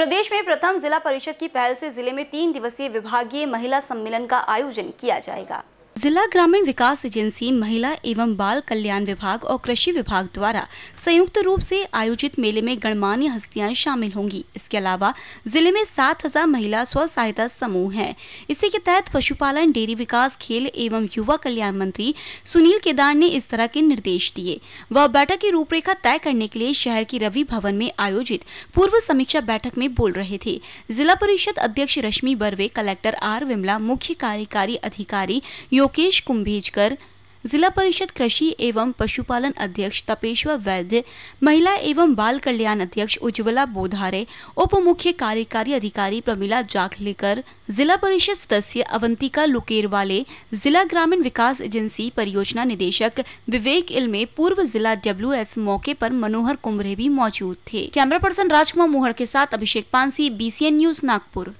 प्रदेश में प्रथम जिला परिषद की पहल से जिले में तीन दिवसीय विभागीय महिला सम्मेलन का आयोजन किया जाएगा जिला ग्रामीण विकास एजेंसी महिला एवं बाल कल्याण विभाग और कृषि विभाग द्वारा संयुक्त रूप से आयोजित मेले में गणमान्य हस्तियां शामिल होंगी इसके अलावा जिले में 7000 महिला स्व सहायता समूह हैं इसी के तहत पशुपालन डेयरी विकास खेल एवं युवा कल्याण मंत्री सुनील केदार ने इस तरह के निर्देश दिए वह बैठक की रूपरेखा तय करने के लिए शहर की रवि भवन में आयोजित पूर्व समीक्षा बैठक में बोल रहे थे जिला परिषद अध्यक्ष रश्मि बर्वे कलेक्टर आर विमला मुख्य कार्यकारी अधिकारी योगेश कुंभीजकर जिला परिषद कृषि एवं पशुपालन अध्यक्ष तपेश्वर वैद्य महिला एवं बाल कल्याण अध्यक्ष उज्ज्वला बोधारे उप मुख्य कार्यकारी अधिकारी प्रमिला जाखलेकर जिला परिषद सदस्य अवंतिका लुकेरवाले जिला ग्रामीण विकास एजेंसी परियोजना निदेशक विवेक इलमे पूर्व जिला डब्ल्यू मौके पर मनोहर कुमरे भी मौजूद थे कैमरा पर्सन राजकुमार मोहर के साथ अभिषेक पानसी बी न्यूज नागपुर